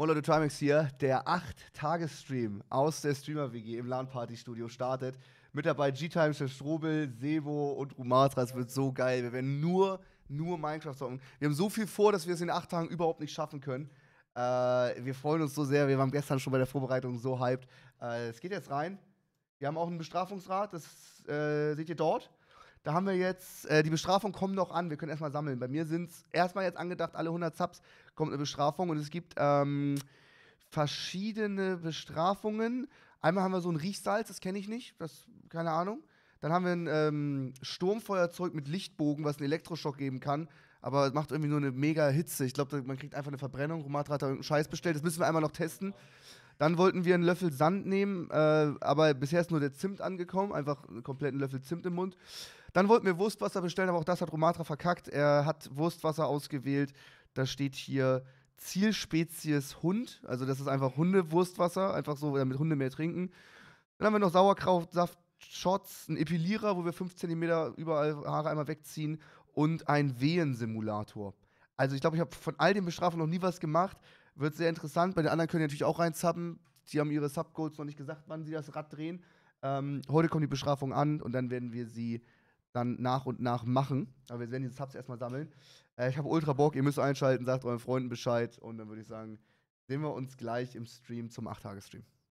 Moin Leute, Trimax hier. Der 8-Tages-Stream aus der Streamer-WG im LAN-Party-Studio startet. Mit dabei G-Time, Chef Strobel, Sebo und Rumatra. Es wird so geil. Wir werden nur, nur Minecraft zocken. Wir haben so viel vor, dass wir es in 8 Tagen überhaupt nicht schaffen können. Äh, wir freuen uns so sehr. Wir waren gestern schon bei der Vorbereitung so hyped. Äh, es geht jetzt rein. Wir haben auch einen Bestrafungsrat. Das äh, seht ihr dort. Da haben wir jetzt, äh, die Bestrafung kommen noch an, wir können erstmal sammeln. Bei mir sind es erstmal jetzt angedacht, alle 100 Subs kommt eine Bestrafung und es gibt ähm, verschiedene Bestrafungen. Einmal haben wir so ein Riechsalz, das kenne ich nicht, das, keine Ahnung. Dann haben wir ein ähm, Sturmfeuerzeug mit Lichtbogen, was einen Elektroschock geben kann, aber es macht irgendwie nur eine mega Hitze. Ich glaube, man kriegt einfach eine Verbrennung. Romatra hat da irgendeinen Scheiß bestellt, das müssen wir einmal noch testen. Ja. Dann wollten wir einen Löffel Sand nehmen, äh, aber bisher ist nur der Zimt angekommen, einfach einen kompletten Löffel Zimt im Mund. Dann wollten wir Wurstwasser bestellen, aber auch das hat Romatra verkackt. Er hat Wurstwasser ausgewählt. Da steht hier Zielspezies Hund. Also das ist einfach Hundewurstwasser, einfach so, damit Hunde mehr trinken. Dann haben wir noch Sauerkrautsaft, Shots, einen Epilierer, wo wir 5 cm überall Haare einmal wegziehen und einen Wehensimulator. simulator also ich glaube, ich habe von all den Bestrafungen noch nie was gemacht. Wird sehr interessant. Bei den anderen können die natürlich auch reinzappen. Die haben ihre Subgoals noch nicht gesagt, wann sie das Rad drehen. Ähm, heute kommt die Bestrafung an und dann werden wir sie dann nach und nach machen. Aber wir werden die Subs erstmal sammeln. Äh, ich habe ultra Bock, ihr müsst einschalten, sagt euren Freunden Bescheid und dann würde ich sagen, sehen wir uns gleich im Stream zum 8-Tage-Stream.